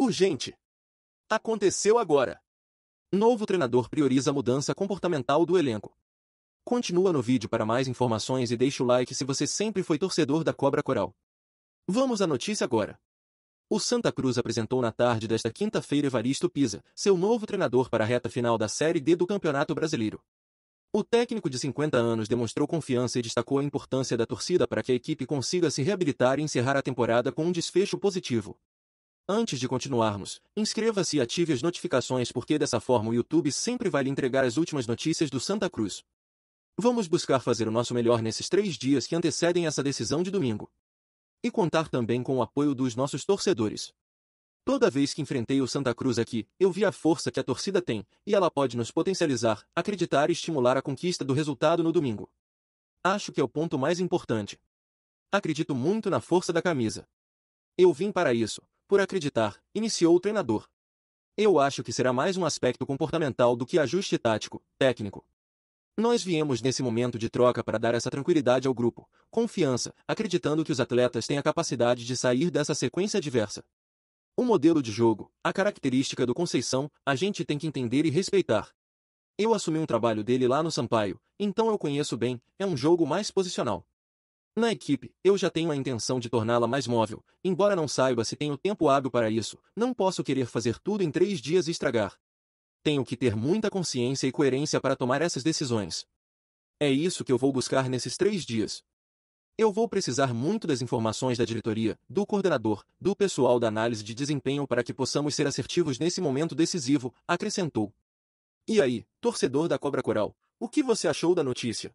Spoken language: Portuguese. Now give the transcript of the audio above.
Urgente. Aconteceu agora. Novo treinador prioriza a mudança comportamental do elenco. Continua no vídeo para mais informações e deixa o like se você sempre foi torcedor da Cobra Coral. Vamos à notícia agora. O Santa Cruz apresentou na tarde desta quinta-feira Evaristo Pisa, seu novo treinador para a reta final da Série D do Campeonato Brasileiro. O técnico de 50 anos demonstrou confiança e destacou a importância da torcida para que a equipe consiga se reabilitar e encerrar a temporada com um desfecho positivo. Antes de continuarmos, inscreva-se e ative as notificações porque dessa forma o YouTube sempre vai lhe entregar as últimas notícias do Santa Cruz. Vamos buscar fazer o nosso melhor nesses três dias que antecedem essa decisão de domingo. E contar também com o apoio dos nossos torcedores. Toda vez que enfrentei o Santa Cruz aqui, eu vi a força que a torcida tem, e ela pode nos potencializar, acreditar e estimular a conquista do resultado no domingo. Acho que é o ponto mais importante. Acredito muito na força da camisa. Eu vim para isso, por acreditar, iniciou o treinador. Eu acho que será mais um aspecto comportamental do que ajuste tático, técnico. Nós viemos nesse momento de troca para dar essa tranquilidade ao grupo, confiança, acreditando que os atletas têm a capacidade de sair dessa sequência diversa. O modelo de jogo, a característica do Conceição, a gente tem que entender e respeitar. Eu assumi um trabalho dele lá no Sampaio, então eu conheço bem, é um jogo mais posicional. Na equipe, eu já tenho a intenção de torná-la mais móvel, embora não saiba se tenho tempo hábil para isso, não posso querer fazer tudo em três dias e estragar. Tenho que ter muita consciência e coerência para tomar essas decisões. É isso que eu vou buscar nesses três dias. Eu vou precisar muito das informações da diretoria, do coordenador, do pessoal da análise de desempenho para que possamos ser assertivos nesse momento decisivo, acrescentou. E aí, torcedor da Cobra Coral, o que você achou da notícia?